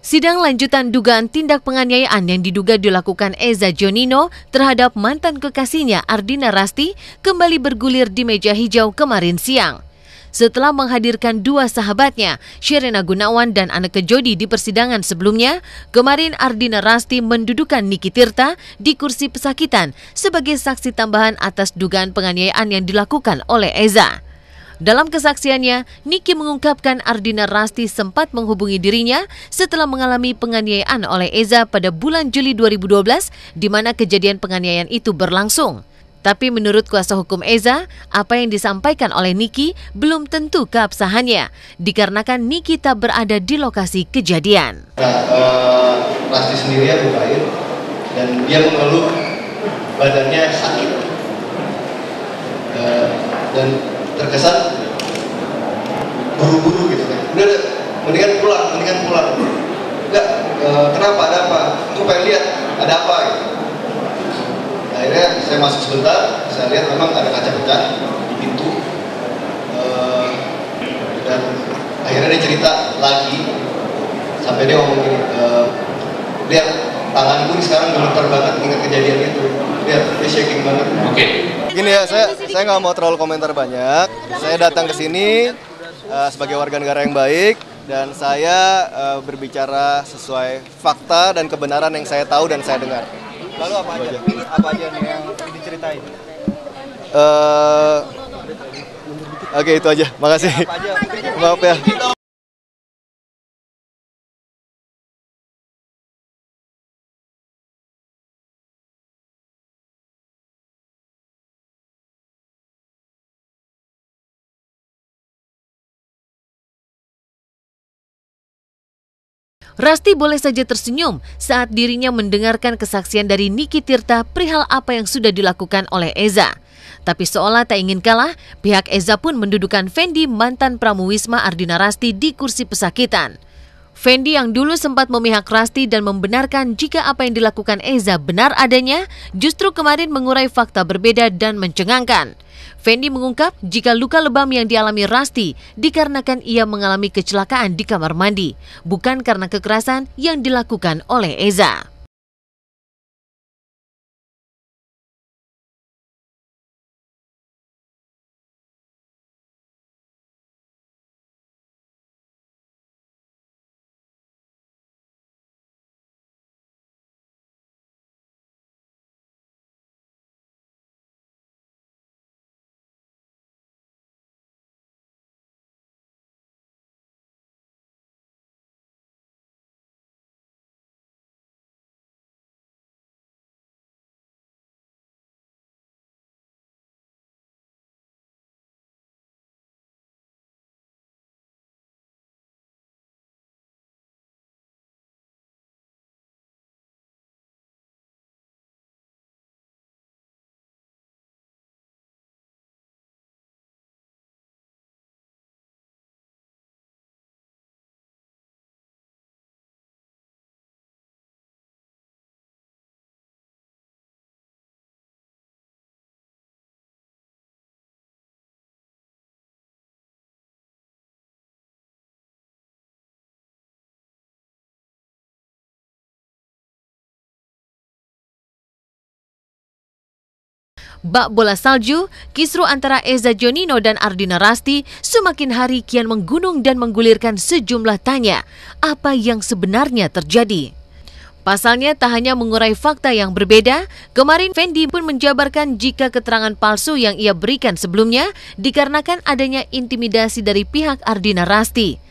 Sidang lanjutan dugaan tindak penganiayaan yang diduga dilakukan Eza Jonino terhadap mantan kekasihnya Ardina Rasti kembali bergulir di meja hijau kemarin siang. Setelah menghadirkan dua sahabatnya, Sherina Gunawan dan Aneke Jodi di persidangan sebelumnya, kemarin Ardina Rasti mendudukan Niki Tirta di kursi pesakitan sebagai saksi tambahan atas dugaan penganiayaan yang dilakukan oleh Eza. Dalam kesaksiannya, Niki mengungkapkan Ardina Rasti sempat menghubungi dirinya setelah mengalami penganiayaan oleh Eza pada bulan Juli 2012 di mana kejadian penganiayaan itu berlangsung. Tapi menurut kuasa hukum Eza, apa yang disampaikan oleh Niki belum tentu keabsahannya dikarenakan Niki tak berada di lokasi kejadian. Nah, uh, Rasti sendiri ya dan dia mengeluh badannya sakit uh, dan terkesan buru-buru gitu kan udah, udah mendingan pulang mendingan pulang enggak e, eh, kenapa ada apa aku pengen lihat ada apa gitu akhirnya saya masuk sebentar saya lihat memang ada kaca pecah di pintu e, dan akhirnya dia cerita lagi sampai dia ngomong gini e, lihat tanganku ini sekarang gemeter banget ingat kejadian itu lihat dia shaking banget oke okay. gini ya saya saya nggak mau terlalu komentar banyak saya datang ke sini uh, sebagai warga negara yang baik dan saya uh, berbicara sesuai fakta dan kebenaran yang saya tahu dan saya dengar. Lalu apa aja? Apa aja yang diceritain? Uh, Oke okay, itu aja, makasih. Ya, Maaf ya. Rasti boleh saja tersenyum saat dirinya mendengarkan kesaksian dari Niki Tirta perihal apa yang sudah dilakukan oleh Eza. Tapi seolah tak ingin kalah, pihak Eza pun mendudukan Fendi mantan pramuwisma Ardina Rasti di kursi pesakitan. Fendi yang dulu sempat memihak Rasti dan membenarkan jika apa yang dilakukan Eza benar adanya, justru kemarin mengurai fakta berbeda dan mencengangkan. Fendi mengungkap jika luka lebam yang dialami Rasti dikarenakan ia mengalami kecelakaan di kamar mandi, bukan karena kekerasan yang dilakukan oleh Eza. Bak bola salju, kisru antara Eza Jonino dan Ardina Rasti semakin hari kian menggunung dan menggulirkan sejumlah tanya apa yang sebenarnya terjadi. Pasalnya tak hanya mengurai fakta yang berbeda, kemarin Fendi pun menjabarkan jika keterangan palsu yang ia berikan sebelumnya dikarenakan adanya intimidasi dari pihak Ardina Rasti.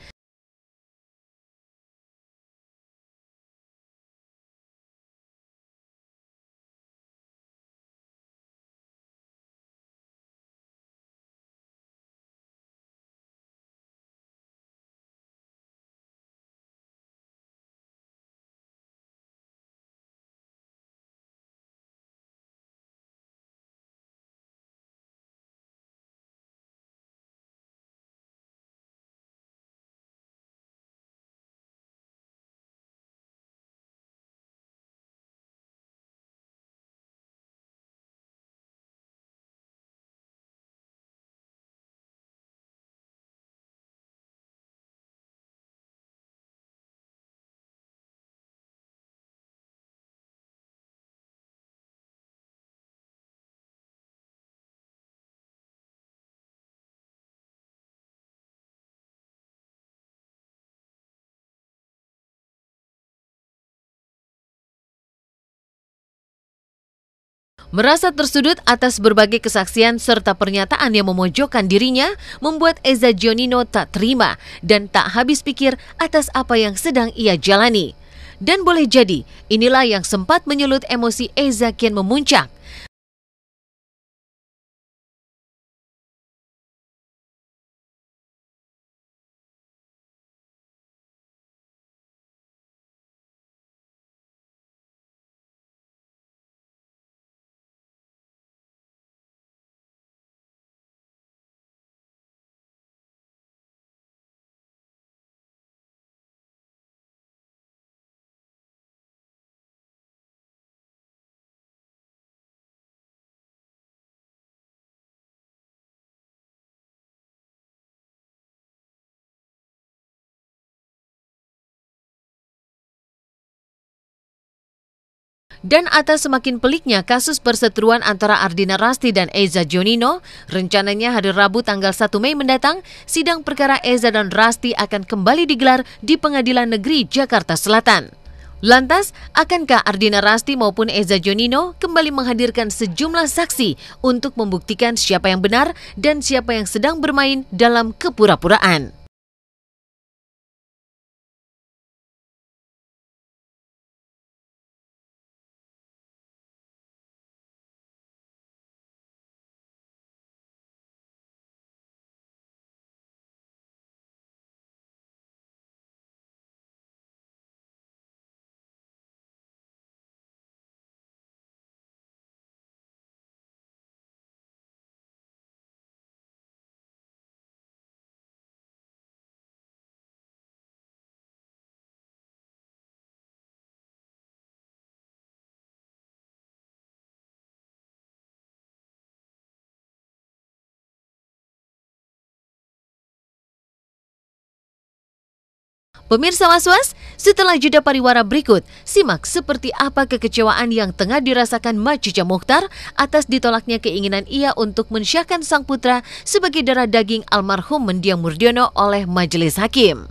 Merasa tersudut atas berbagai kesaksian serta pernyataan yang memojokkan dirinya, membuat Eza Jonino tak terima dan tak habis pikir atas apa yang sedang ia jalani. Dan boleh jadi, inilah yang sempat menyulut emosi Eza kian memuncak. Dan atas semakin peliknya kasus perseteruan antara Ardina Rasti dan Eza Jonino, rencananya hari Rabu tanggal 1 Mei mendatang, sidang perkara Eza dan Rasti akan kembali digelar di Pengadilan Negeri Jakarta Selatan. Lantas, akankah Ardina Rasti maupun Eza Jonino kembali menghadirkan sejumlah saksi untuk membuktikan siapa yang benar dan siapa yang sedang bermain dalam kepura-puraan? Pemirsa Was-Was, setelah jeda pariwara berikut, simak seperti apa kekecewaan yang tengah dirasakan Majuja Mukhtar atas ditolaknya keinginan ia untuk mensyahkan sang putra sebagai darah daging almarhum Mendiang Murdiono oleh Majelis Hakim.